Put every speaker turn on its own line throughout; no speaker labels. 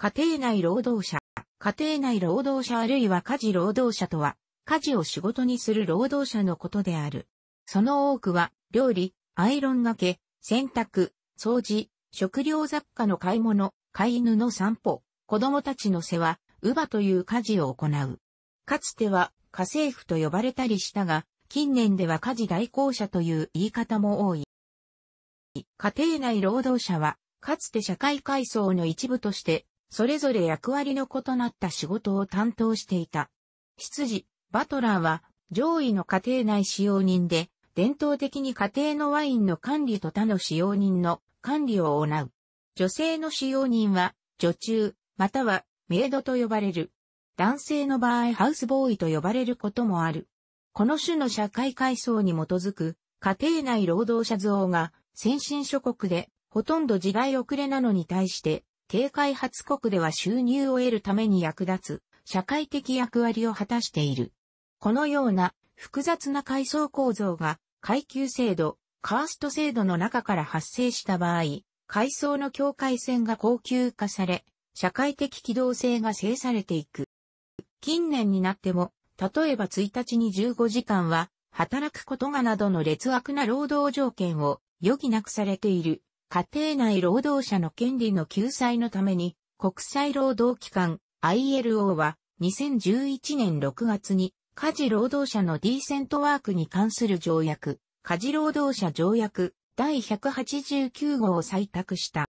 家庭内労働者。家庭内労働者あるいは家事労働者とは、家事を仕事にする労働者のことである。その多くは、料理、アイロンがけ、洗濯、掃除、食料雑貨の買い物、飼い犬の散歩、子供たちの世話、乳母という家事を行う。かつては、家政婦と呼ばれたりしたが、近年では家事代行者という言い方も多い。家庭内労働者は、かつて社会階層の一部としてそれぞれ役割の異なった仕事を担当していた。執事、バトラーは上位の家庭内使用人で、伝統的に家庭のワインの管理と他の使用人の管理を行う。女性の使用人は、女中、またはメイドと呼ばれる。男性の場合ハウスボーイと呼ばれることもある。この種の社会階層に基づく家庭内労働者像が先進諸国でほとんど時代遅れなのに対して低開発国では収入を得るために役立つ社会的役割を果たしている。このような複雑な階層構造が階級制度、カースト制度の中から発生した場合、階層の境界線が高級化され、社会的機動性が制されていく。近年になっても、例えば1日に15時間は働くことがなどの劣悪な労働条件を余儀なくされている家庭内労働者の権利の救済のために、国際労働機関 ILO は2011年6月に家事労働者のディーセントワークに関する条約、家事労働者条約第189号を採択した。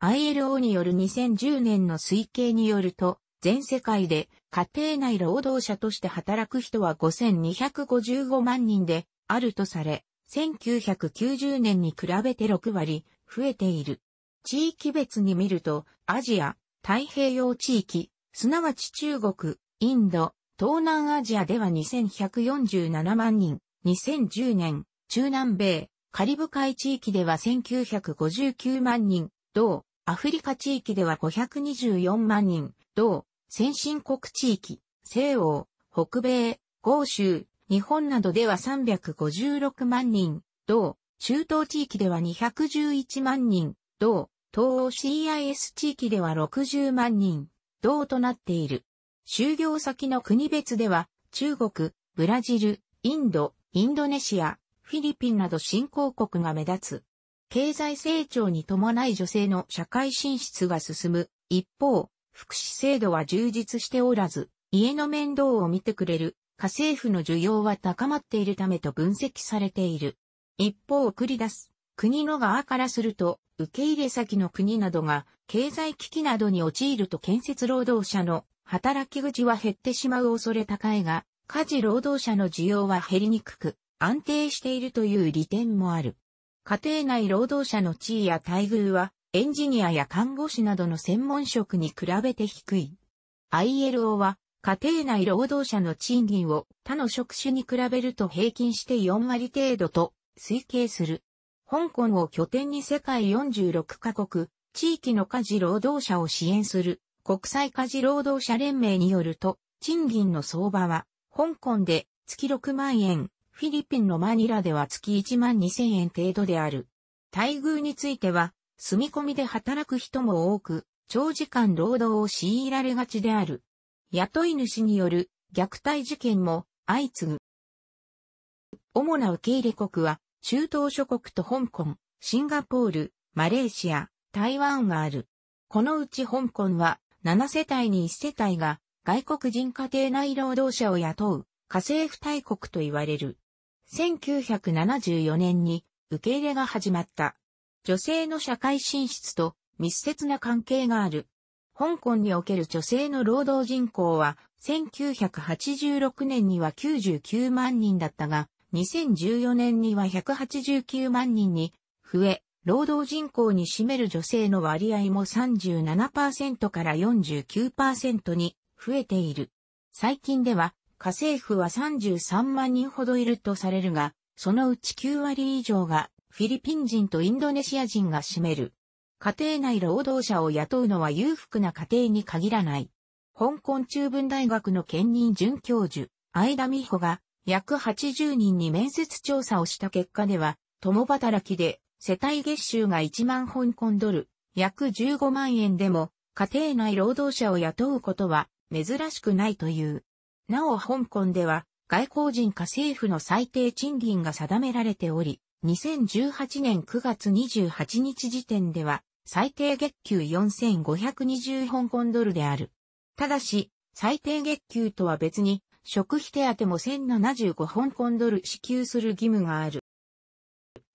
ILO による2010年の推計によると、全世界で家庭内労働者として働く人は5255万人であるとされ、1990年に比べて6割増えている。地域別に見ると、アジア、太平洋地域、すなわち中国、インド、東南アジアでは2147万人、2010年、中南米、カリブ海地域では1959万人、同、アフリカ地域では524万人、同、先進国地域、西欧、北米、豪州、日本などでは356万人、同、中東地域では211万人、同、東欧 CIS 地域では60万人、同となっている。就業先の国別では、中国、ブラジル、インド、インドネシア、フィリピンなど新興国が目立つ。経済成長に伴い女性の社会進出が進む。一方、福祉制度は充実しておらず、家の面倒を見てくれる家政婦の需要は高まっているためと分析されている。一方、繰り出す国の側からすると、受け入れ先の国などが経済危機などに陥ると建設労働者の働き口は減ってしまう恐れ高いが、家事労働者の需要は減りにくく、安定しているという利点もある。家庭内労働者の地位や待遇は、エンジニアや看護師などの専門職に比べて低い。ILO は、家庭内労働者の賃金を他の職種に比べると平均して4割程度と推計する。香港を拠点に世界46カ国、地域の家事労働者を支援する国際家事労働者連盟によると、賃金の相場は、香港で月6万円、フィリピンのマニラでは月1万2 0 0 0円程度である。待遇については、住み込みで働く人も多く、長時間労働を強いられがちである。雇い主による虐待事件も相次ぐ。主な受け入れ国は、中東諸国と香港、シンガポール、マレーシア、台湾がある。このうち香港は、7世帯に1世帯が外国人家庭内労働者を雇う、家政婦大国と言われる。1974年に受け入れが始まった。女性の社会進出と密接な関係がある。香港における女性の労働人口は、1986年には99万人だったが、2014年には189万人に増え、労働人口に占める女性の割合も37%から49%に増えている。最近では、家政婦は33万人ほどいるとされるが、そのうち9割以上がフィリピン人とインドネシア人が占める。家庭内労働者を雇うのは裕福な家庭に限らない。香港中文大学の兼任准教授、相田美穂が約80人に面接調査をした結果では、共働きで世帯月収が1万香港ドル、約15万円でも家庭内労働者を雇うことは珍しくないという。なお香港では外交人か政府の最低賃金が定められており、2018年9月28日時点では最低月給4520香港ドルである。ただし、最低月給とは別に、食費手当も1075香港ドル支給する義務がある。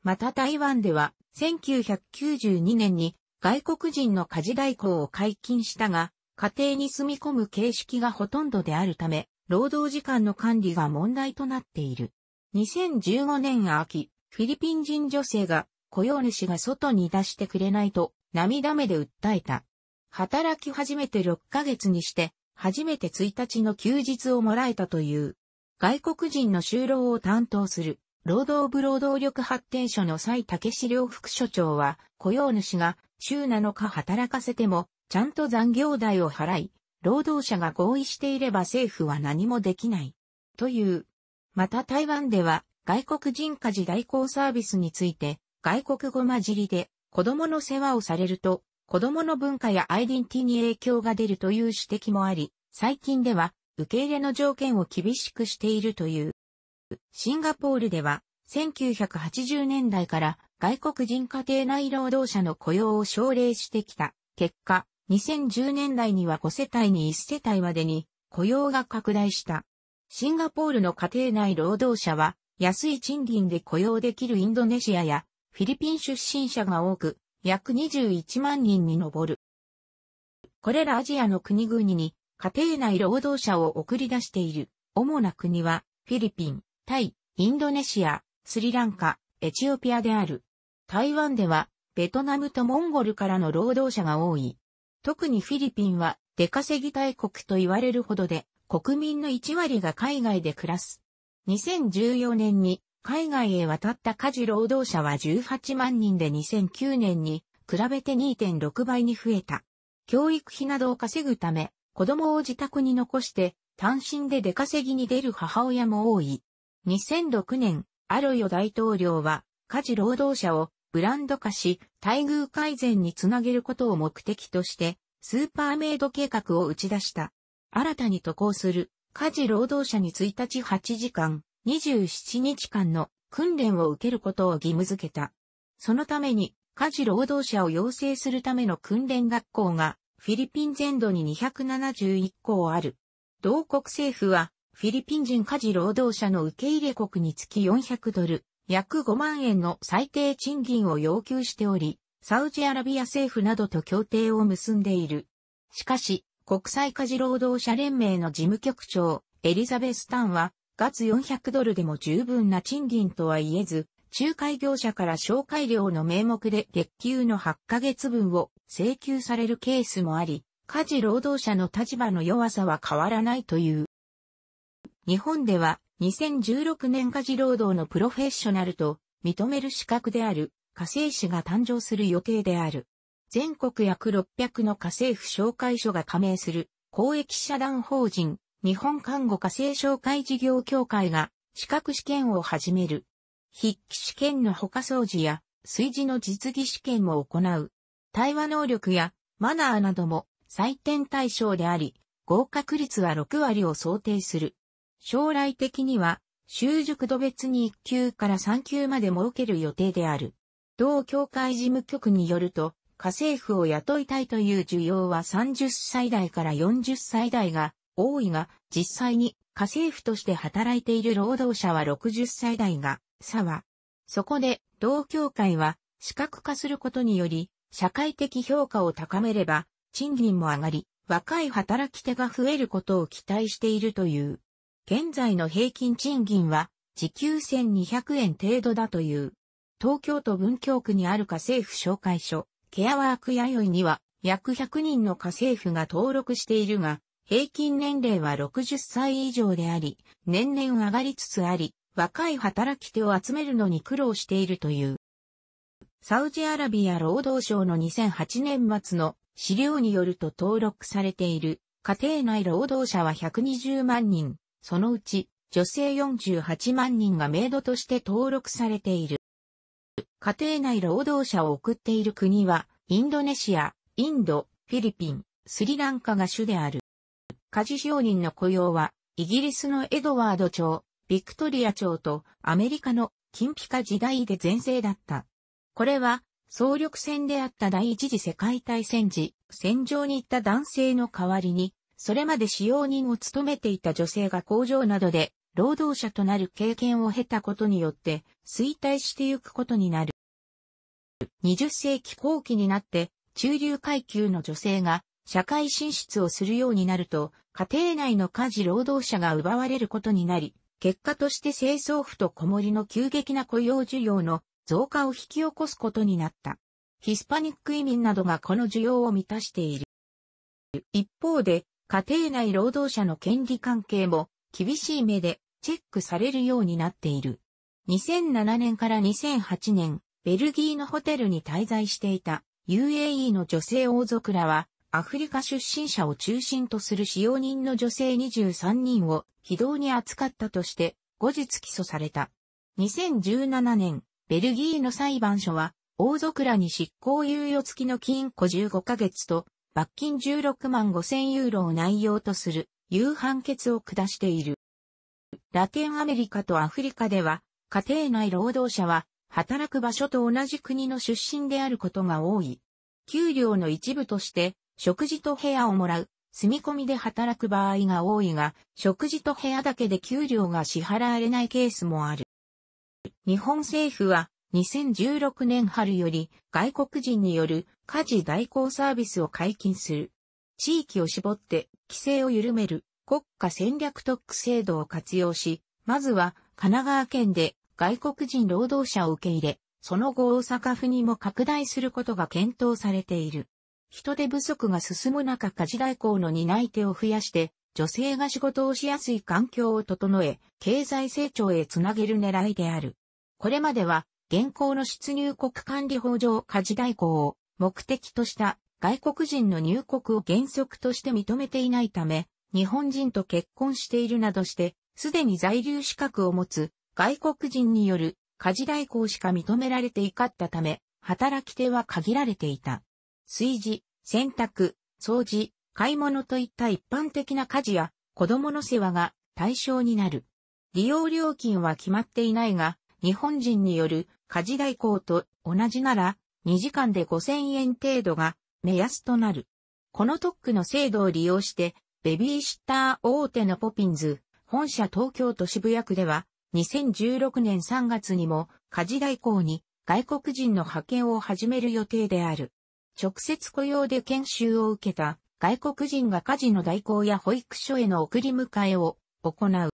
また台湾では、1992年に外国人の家事代行を解禁したが、家庭に住み込む形式がほとんどであるため、労働時間の管理が問題となっている。2015年秋、フィリピン人女性が雇用主が外に出してくれないと涙目で訴えた。働き始めて6ヶ月にして、初めて1日の休日をもらえたという。外国人の就労を担当する、労働部労働力発展所の蔡武史良副所長は、雇用主が週7日働かせても、ちゃんと残業代を払い、労働者が合意していれば政府は何もできない。という。また台湾では、外国人家事代行サービスについて、外国語混じりで、子供の世話をされると、子供の文化やアイデンティに影響が出るという指摘もあり、最近では受け入れの条件を厳しくしているという。シンガポールでは、1980年代から外国人家庭内労働者の雇用を奨励してきた結果、2010年代には5世帯に1世帯までに雇用が拡大した。シンガポールの家庭内労働者は安い賃金で雇用できるインドネシアやフィリピン出身者が多く、約21万人に上る。これらアジアの国々に家庭内労働者を送り出している主な国はフィリピン、タイ、インドネシア、スリランカ、エチオピアである。台湾ではベトナムとモンゴルからの労働者が多い。特にフィリピンは出稼ぎ大国と言われるほどで国民の1割が海外で暮らす。2014年に海外へ渡った家事労働者は18万人で2009年に比べて2.6倍に増えた。教育費などを稼ぐため、子供を自宅に残して単身で出稼ぎに出る母親も多い。2006年、アロヨ大統領は家事労働者をブランド化し、待遇改善につなげることを目的として、スーパーメイド計画を打ち出した。新たに渡航する家事労働者に1日8時間、27日間の訓練を受けることを義務付けた。そのために、家事労働者を養成するための訓練学校が、フィリピン全土に271校ある。同国政府は、フィリピン人家事労働者の受け入れ国につき400ドル、約5万円の最低賃金を要求しており、サウジアラビア政府などと協定を結んでいる。しかし、国際家事労働者連盟の事務局長、エリザベス・タンは、月400ドルでも十分な賃金とは言えず、仲介業者から紹介料の名目で月給の8ヶ月分を請求されるケースもあり、家事労働者の立場の弱さは変わらないという。日本では2016年家事労働のプロフェッショナルと認める資格である家政士が誕生する予定である。全国約600の家政婦紹介所が加盟する公益社団法人日本看護家政紹介事業協会が資格試験を始める。筆記試験の他掃除や炊事の実技試験も行う。対話能力やマナーなども採点対象であり、合格率は6割を想定する。将来的には、就熟度別に1級から3級まで設ける予定である。同協会事務局によると、家政婦を雇いたいという需要は30歳代から40歳代が多いが、実際に家政婦として働いている労働者は60歳代が、差は、そこで、同協会は、視覚化することにより、社会的評価を高めれば、賃金も上がり、若い働き手が増えることを期待しているという。現在の平均賃金は、時給1200円程度だという。東京都文京区にある家政婦紹介所、ケアワーク弥生には、約100人の家政婦が登録しているが、平均年齢は60歳以上であり、年々上がりつつあり、若い働き手を集めるのに苦労しているという。サウジアラビア労働省の2008年末の資料によると登録されている家庭内労働者は120万人、そのうち女性48万人がメイドとして登録されている。家庭内労働者を送っている国はインドネシア、インド、フィリピン、スリランカが主である。家事商人の雇用は、イギリスのエドワード朝、ビクトリア朝とアメリカの金ピカ時代で全盛だった。これは、総力戦であった第一次世界大戦時、戦場に行った男性の代わりに、それまで使用人を務めていた女性が工場などで労働者となる経験を経たことによって衰退してゆくことになる。20世紀後期になって中流階級の女性が社会進出をするようになると、家庭内の家事労働者が奪われることになり、結果として清掃婦と子守の急激な雇用需要の増加を引き起こすことになった。ヒスパニック移民などがこの需要を満たしている。一方で、家庭内労働者の権利関係も厳しい目でチェックされるようになっている。2007年から2008年、ベルギーのホテルに滞在していた UAE の女性王族らはアフリカ出身者を中心とする使用人の女性23人を非道に扱ったとして、後日起訴された。2017年、ベルギーの裁判所は、王族らに執行猶予付きの禁錮15ヶ月と、罰金16万5千ユーロを内容とする、有判決を下している。ラテンアメリカとアフリカでは、家庭内労働者は、働く場所と同じ国の出身であることが多い。給料の一部として、食事と部屋をもらう、住み込みで働く場合が多いが、食事と部屋だけで給料が支払われないケースもある。日本政府は2016年春より外国人による家事代行サービスを解禁する。地域を絞って規制を緩める国家戦略特区制度を活用し、まずは神奈川県で外国人労働者を受け入れ、その後大阪府にも拡大することが検討されている。人手不足が進む中家事代行の担い手を増やして、女性が仕事をしやすい環境を整え、経済成長へつなげる狙いである。これまでは、現行の出入国管理法上家事代行を目的とした外国人の入国を原則として認めていないため、日本人と結婚しているなどして、すでに在留資格を持つ外国人による家事代行しか認められていかったため、働き手は限られていた。炊事、洗濯、掃除、買い物といった一般的な家事や子供の世話が対象になる。利用料金は決まっていないが、日本人による家事代行と同じなら2時間で5000円程度が目安となる。この特区の制度を利用してベビーシッター大手のポピンズ本社東京都渋谷区では2016年3月にも家事代行に外国人の派遣を始める予定である。直接雇用で研修を受けた外国人が家事の代行や保育所への送り迎えを行う。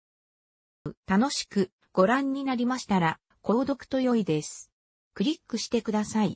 楽しくご覧になりましたら、購読と良いです。クリックしてください。